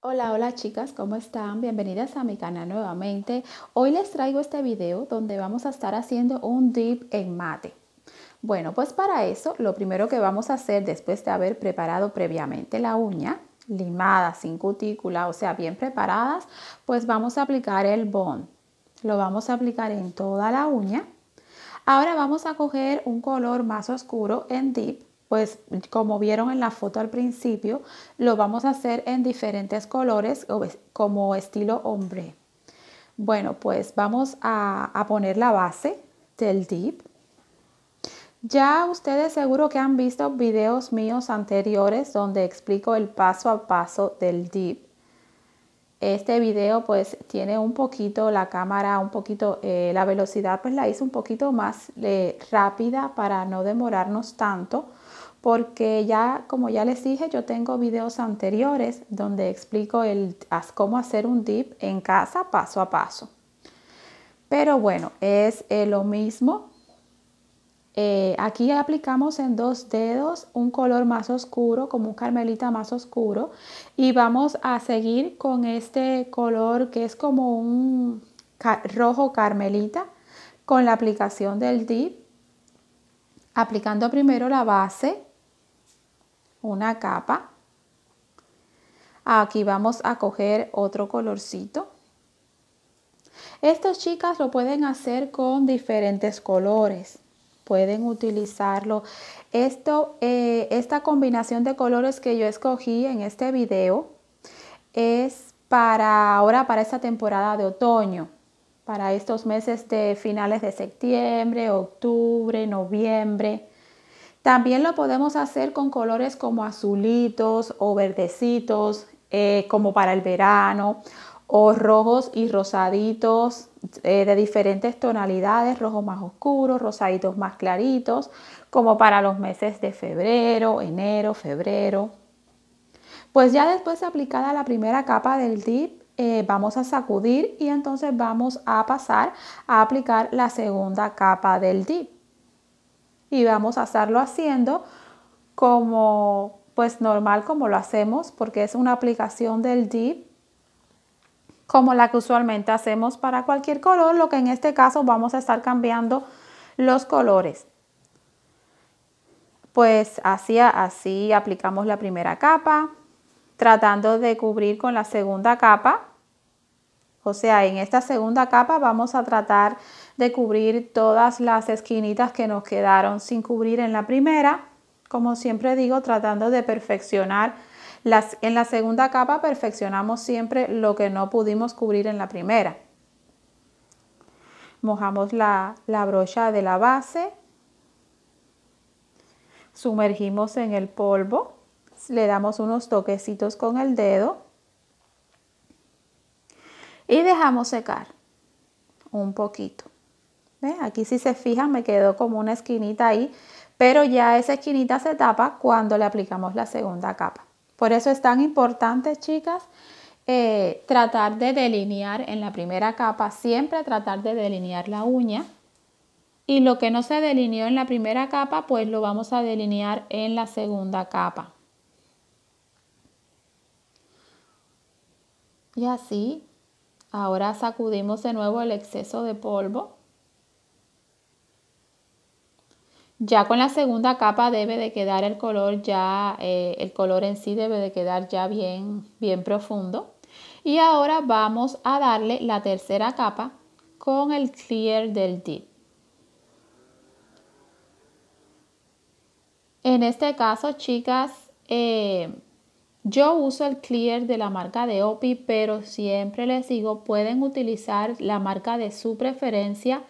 Hola, hola chicas, ¿cómo están? Bienvenidas a mi canal nuevamente. Hoy les traigo este video donde vamos a estar haciendo un dip en mate. Bueno, pues para eso lo primero que vamos a hacer después de haber preparado previamente la uña, limada, sin cutícula, o sea, bien preparadas, pues vamos a aplicar el bond. Lo vamos a aplicar en toda la uña. Ahora vamos a coger un color más oscuro en dip pues como vieron en la foto al principio, lo vamos a hacer en diferentes colores como estilo hombre. Bueno, pues vamos a, poner la base del dip. Ya ustedes seguro que han visto videos míos anteriores donde explico el paso a paso del dip. Este video pues tiene un poquito la cámara, un poquito eh, la velocidad pues la hice un poquito más eh, rápida para no demorarnos tanto porque ya, como ya les dije, yo tengo videos anteriores donde explico el, cómo hacer un dip en casa paso a paso. Pero bueno, es eh, lo mismo. Eh, aquí aplicamos en dos dedos un color más oscuro, como un carmelita más oscuro. Y vamos a seguir con este color que es como un rojo carmelita con la aplicación del dip. Aplicando primero la base una capa. Aquí vamos a coger otro colorcito. Estas chicas lo pueden hacer con diferentes colores. Pueden utilizarlo. Esto, eh, esta combinación de colores que yo escogí en este video es para ahora, para esta temporada de otoño para estos meses de finales de septiembre, octubre, noviembre. También lo podemos hacer con colores como azulitos o verdecitos, eh, como para el verano, o rojos y rosaditos eh, de diferentes tonalidades, rojos más oscuros, rosaditos más claritos, como para los meses de febrero, enero, febrero. Pues ya después de aplicada la primera capa del dip, eh, vamos a sacudir y entonces vamos a pasar a aplicar la segunda capa del dip y vamos a estarlo haciendo como pues normal como lo hacemos porque es una aplicación del dip como la que usualmente hacemos para cualquier color, lo que en este caso vamos a estar cambiando los colores. Pues así, así aplicamos la primera capa, tratando de cubrir con la segunda capa o sea, en esta segunda capa vamos a tratar de cubrir todas las esquinitas que nos quedaron sin cubrir en la primera. Como siempre digo, tratando de perfeccionar. Las, en la segunda capa perfeccionamos siempre lo que no pudimos cubrir en la primera. Mojamos la brocha de la base. Sumergimos en el polvo. Le damos unos toquecitos con el dedo y dejamos secar un poquito. Aquí si se fijan me quedó como una esquinita ahí, pero ya esa esquinita se tapa cuando le aplicamos la segunda capa. Por eso es tan importante, chicas, eh, tratar de delinear en la primera capa, siempre tratar de delinear la uña. Y lo que no se delineó en la primera capa, pues lo vamos a delinear en la segunda capa. Y así Ahora sacudimos de nuevo el exceso de polvo. Ya con la segunda capa debe de quedar el color ya, eh, el color en sí debe de quedar ya bien, bien profundo. Y ahora vamos a darle la tercera capa con el clear del dip. En este caso, chicas, eh, yo uso el Clear de la marca de OPI, pero siempre les digo, pueden utilizar la marca de su preferencia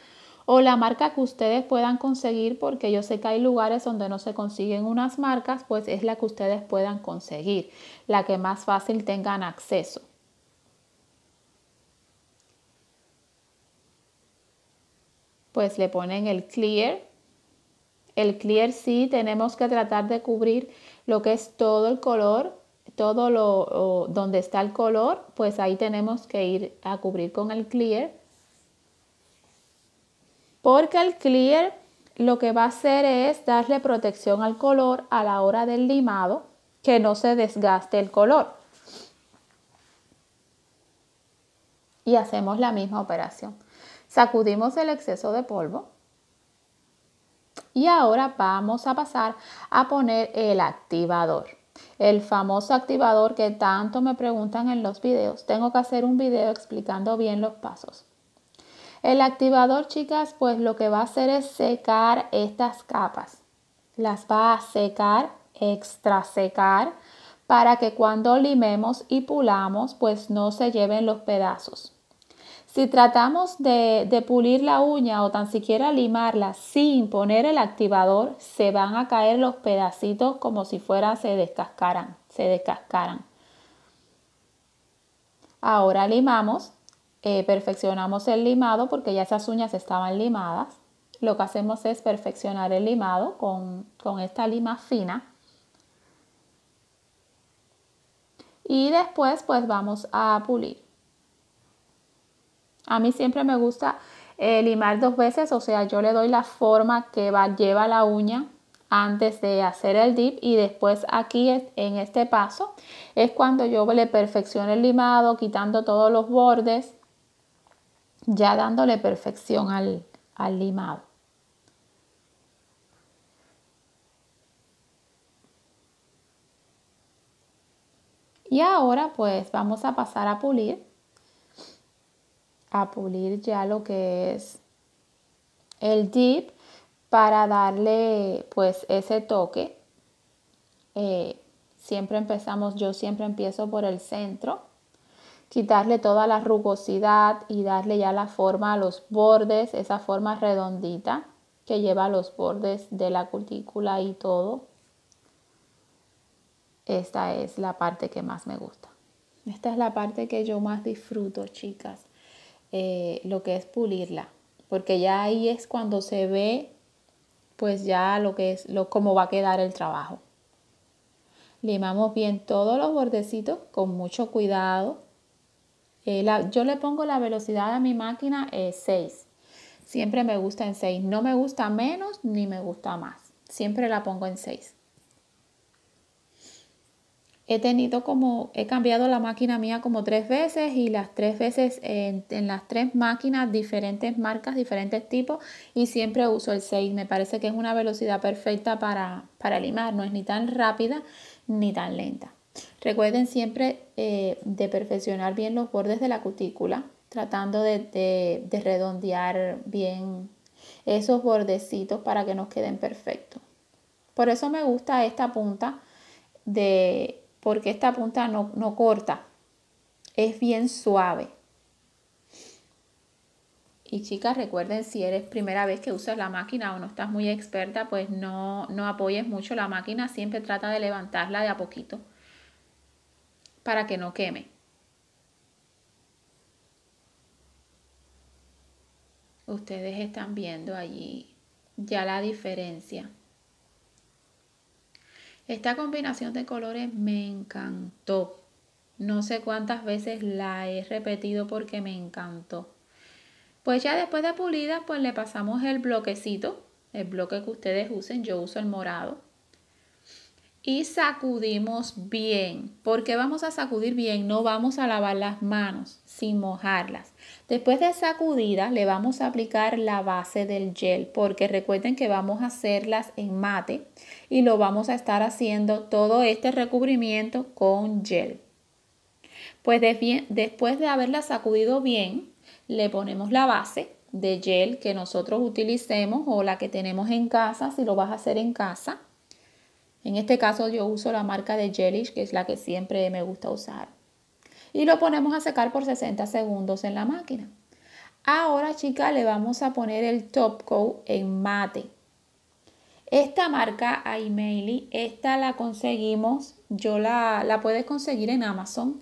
o la marca que ustedes puedan conseguir, porque yo sé que hay lugares donde no se consiguen unas marcas, pues es la que ustedes puedan conseguir, la que más fácil tengan acceso. Pues le ponen el clear. El clear sí tenemos que tratar de cubrir lo que es todo el color todo lo donde está el color, pues ahí tenemos que ir a cubrir con el clear. Porque el clear lo que va a hacer es darle protección al color a la hora del limado, que no se desgaste el color. Y hacemos la misma operación. Sacudimos el exceso de polvo. Y ahora vamos a pasar a poner el activador. El famoso activador que tanto me preguntan en los videos. Tengo que hacer un video explicando bien los pasos. El activador, chicas, pues lo que va a hacer es secar estas capas. Las va a secar, extra secar, para que cuando limemos y pulamos, pues no se lleven los pedazos. Si tratamos de, pulir la uña o tan siquiera limarla sin poner el activador, se van a caer los pedacitos como si fuera se descascaran, se descascaran. Ahora limamos, eh, perfeccionamos el limado porque ya esas uñas estaban limadas. Lo que hacemos es perfeccionar el limado con, con esta lima fina. Y después pues vamos a pulir. A mí siempre me gusta eh, limar dos veces, o sea, yo le doy la forma que va, lleva la uña antes de hacer el dip y después aquí en este paso es cuando yo le perfecciono el limado quitando todos los bordes ya dándole perfección al, al limado y ahora pues vamos a pasar a pulir a pulir ya lo que es el dip para darle pues ese toque. Eh, siempre empezamos, yo siempre empiezo por el centro, quitarle toda la rugosidad y darle ya la forma a los bordes, esa forma redondita que lleva los bordes de la cutícula y todo. Esta es la parte que más me gusta. Esta es la parte que yo más disfruto, chicas. Eh, lo que es pulirla, porque ya ahí es cuando se ve pues ya lo que es lo cómo va a quedar el trabajo. Limamos bien todos los bordecitos con mucho cuidado. Eh, yo le pongo la velocidad a mi máquina 6. Eh, Siempre me gusta en 6. No me gusta menos ni me gusta más. Siempre la pongo en 6 he tenido como, he cambiado la máquina mía como tres veces y las tres veces eh, en, las tres máquinas diferentes marcas, diferentes tipos y siempre uso el 6. Me parece que es una velocidad perfecta para, para limar, no es ni tan rápida ni tan lenta. Recuerden siempre eh, de perfeccionar bien los bordes de la cutícula, tratando de redondear bien esos bordecitos para que nos queden perfectos. Por eso me gusta esta punta de porque esta punta no, corta, es bien suave. Y chicas, recuerden, si eres primera vez que usas la máquina o no estás muy experta, pues no, no apoyes mucho la máquina, siempre trata de levantarla de a poquito para que no queme. Ustedes están viendo allí ya la diferencia. Esta combinación de colores me encantó. No sé cuántas veces la he repetido porque me encantó. Pues ya después de pulida, pues le pasamos el bloquecito, el bloque que ustedes usen. Yo uso el morado y sacudimos bien. porque vamos a sacudir bien? No vamos a lavar las manos sin mojarlas. Después de sacudida le vamos a aplicar la base del gel porque recuerden que vamos a hacerlas en mate y lo vamos a estar haciendo todo este recubrimiento con gel. Pues después de haberla sacudido bien, le ponemos la base de gel que nosotros utilicemos o la que tenemos en casa, si lo vas a hacer en casa en este caso yo uso la marca de Jellish, que es la que siempre me gusta usar. Y lo ponemos a secar por 60 segundos en la máquina. Ahora, chicas, le vamos a poner el top coat en mate. Esta marca iMaily, esta la conseguimos, yo la, la puedes conseguir en Amazon.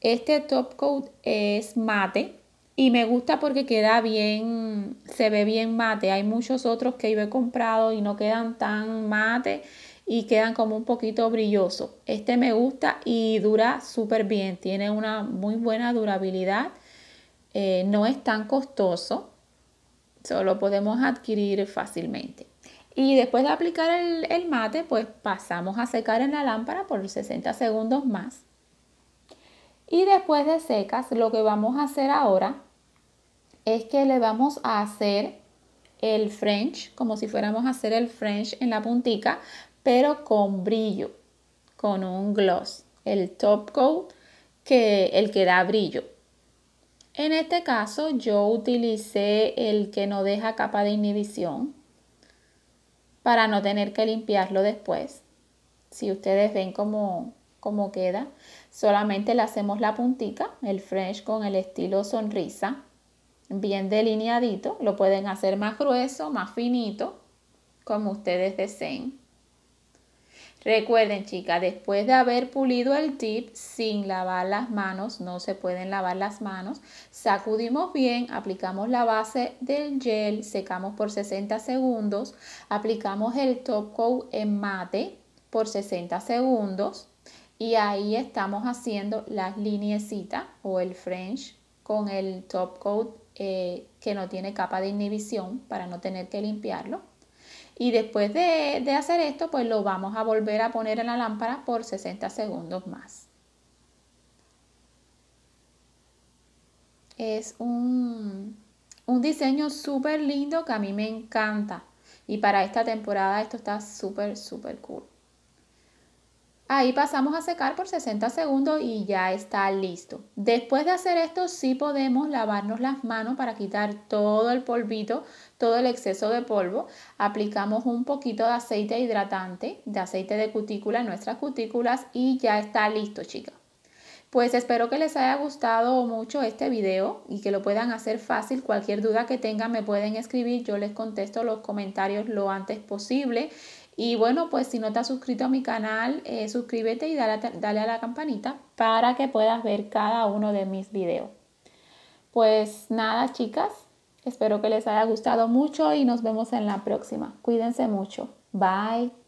Este top coat es mate y me gusta porque queda bien, se ve bien mate. Hay muchos otros que yo he comprado y no quedan tan mate y quedan como un poquito brilloso Este me gusta y dura súper bien, tiene una muy buena durabilidad, eh, no es tan costoso, solo podemos adquirir fácilmente. Y después de aplicar el, el mate, pues pasamos a secar en la lámpara por 60 segundos más. Y después de secas, lo que vamos a hacer ahora es que le vamos a hacer el French, como si fuéramos a hacer el French en la puntica, pero con brillo, con un gloss, el top coat, que el que da brillo. En este caso yo utilicé el que no deja capa de inhibición para no tener que limpiarlo después. Si ustedes ven cómo, cómo queda, solamente le hacemos la puntita, el French con el estilo sonrisa, bien delineadito. Lo pueden hacer más grueso, más finito, como ustedes deseen. Recuerden, chicas, después de haber pulido el tip sin lavar las manos, no se pueden lavar las manos, sacudimos bien, aplicamos la base del gel, secamos por 60 segundos, aplicamos el top coat en mate por 60 segundos y ahí estamos haciendo las liniecitas o el French con el top coat eh, que no tiene capa de inhibición para no tener que limpiarlo. Y después de, hacer esto, pues lo vamos a volver a poner en la lámpara por 60 segundos más. Es un, un diseño súper lindo que a mí me encanta. Y para esta temporada esto está súper, súper cool. Ahí pasamos a secar por 60 segundos y ya está listo. Después de hacer esto sí podemos lavarnos las manos para quitar todo el polvito, todo el exceso de polvo. Aplicamos un poquito de aceite hidratante, de aceite de cutícula en nuestras cutículas y ya está listo chicas. Pues espero que les haya gustado mucho este video y que lo puedan hacer fácil. Cualquier duda que tengan me pueden escribir, yo les contesto los comentarios lo antes posible. Y bueno, pues si no te has suscrito a mi canal, eh, suscríbete y dale, dale a la campanita para que puedas ver cada uno de mis videos. Pues nada, chicas, espero que les haya gustado mucho y nos vemos en la próxima. Cuídense mucho. Bye.